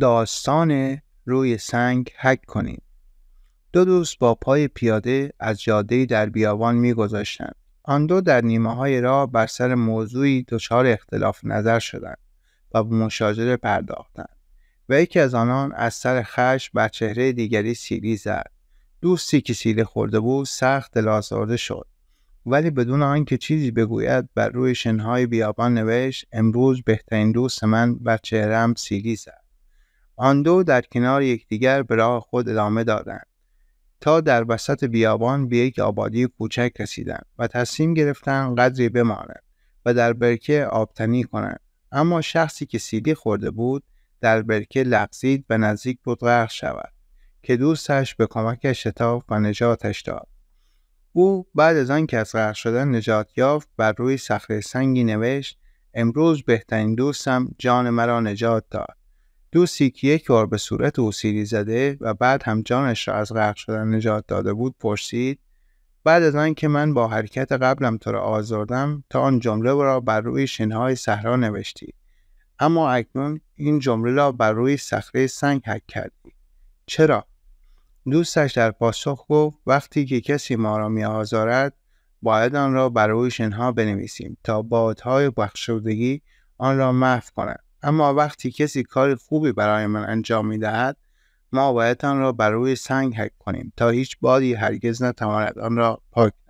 داستان روی سنگ حک کنید دو دوست با پای پیاده از جاده در بیابان میگذاشتند آن دو در نیمه های راه بر سر موضوعی دچار اختلاف نظر شدند و به مشاجره پرداختند و یکی از آنان از سر خش بر چهره دیگری سیلی زد دوستی که سیلی خورده بود سخت لازارده شد ولی بدون آنکه چیزی بگوید بر روی شنهای بیابان نوشت امروز بهترین دوست من بر چهرم سیلی زد آن دو در کنار یکدیگر به راه خود ادامه دادند تا در وسط بیابان به یک آبادی کوچک رسیدند و تصمیم گرفتند قدری بمانند و در برکه آبتنی کنند اما شخصی که سیلی خورده بود در برکه لغزید و نزدیک بود غرق شود که دوستش به کمکش شتاف و نجاتش داد او بعد از آن که از غرق شدن نجات یافت بر روی صخره سنگی نوشت امروز بهترین دوستم جان مرا نجات داد دوستی که یک بار به صورت او زده و بعد هم جانش را از غرق شدن نجات داده بود پرسید بعد از که من با حرکت قبلم تو را آزردم تا آن جمله را بر روی شنهای صحرا نوشتی اما اکنون این جمله را بر روی صخره سنگ حک کردی چرا دوستش در پاسخ گفت وقتی که کسی ما را می آزارد باید آن را بر روی شنها بنویسیم تا بادهای بخشودگی آن را محو کنند اما وقتی کسی کار خوبی برای من انجام می دهد ما باید آن را بر روی سنگ حک کنیم تا هیچ بادی هرگز نتواند آن را پاک